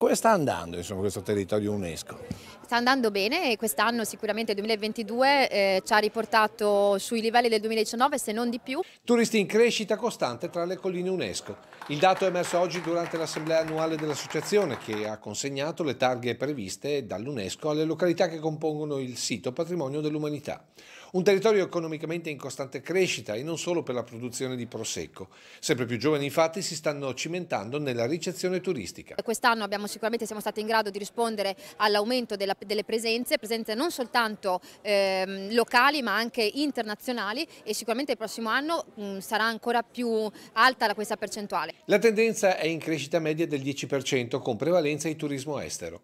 Come sta andando insomma, questo territorio UNESCO? Sta andando bene e quest'anno sicuramente il 2022 eh, ci ha riportato sui livelli del 2019 se non di più. Turisti in crescita costante tra le colline UNESCO. Il dato è emerso oggi durante l'assemblea annuale dell'associazione che ha consegnato le targhe previste dall'UNESCO alle località che compongono il sito Patrimonio dell'Umanità. Un territorio economicamente in costante crescita e non solo per la produzione di prosecco. Sempre più giovani infatti si stanno cimentando nella ricezione turistica. Quest'anno siamo stati in grado di rispondere all'aumento della delle presenze, presenze non soltanto eh, locali ma anche internazionali e sicuramente il prossimo anno mh, mm, sarà ancora più alta questa percentuale. La tendenza è in crescita media del 10% con prevalenza di turismo estero.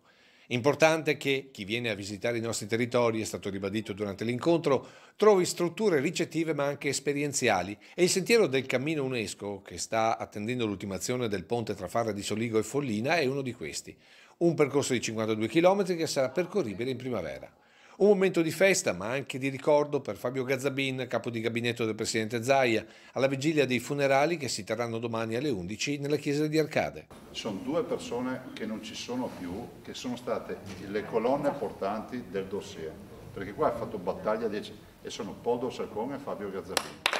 Importante che chi viene a visitare i nostri territori, è stato ribadito durante l'incontro, trovi strutture ricettive ma anche esperienziali e il sentiero del cammino UNESCO, che sta attendendo l'ultimazione del ponte tra Farra di Soligo e Follina, è uno di questi. Un percorso di 52 km che sarà percorribile in primavera. Un momento di festa, ma anche di ricordo per Fabio Gazzabin, capo di gabinetto del presidente Zaia, alla vigilia dei funerali che si terranno domani alle 11 nella chiesa di Arcade. Sono due persone che non ci sono più, che sono state le colonne portanti del dossier, perché qua ha fatto battaglia 10 e sono Poldo Salcone e Fabio Gazzabin.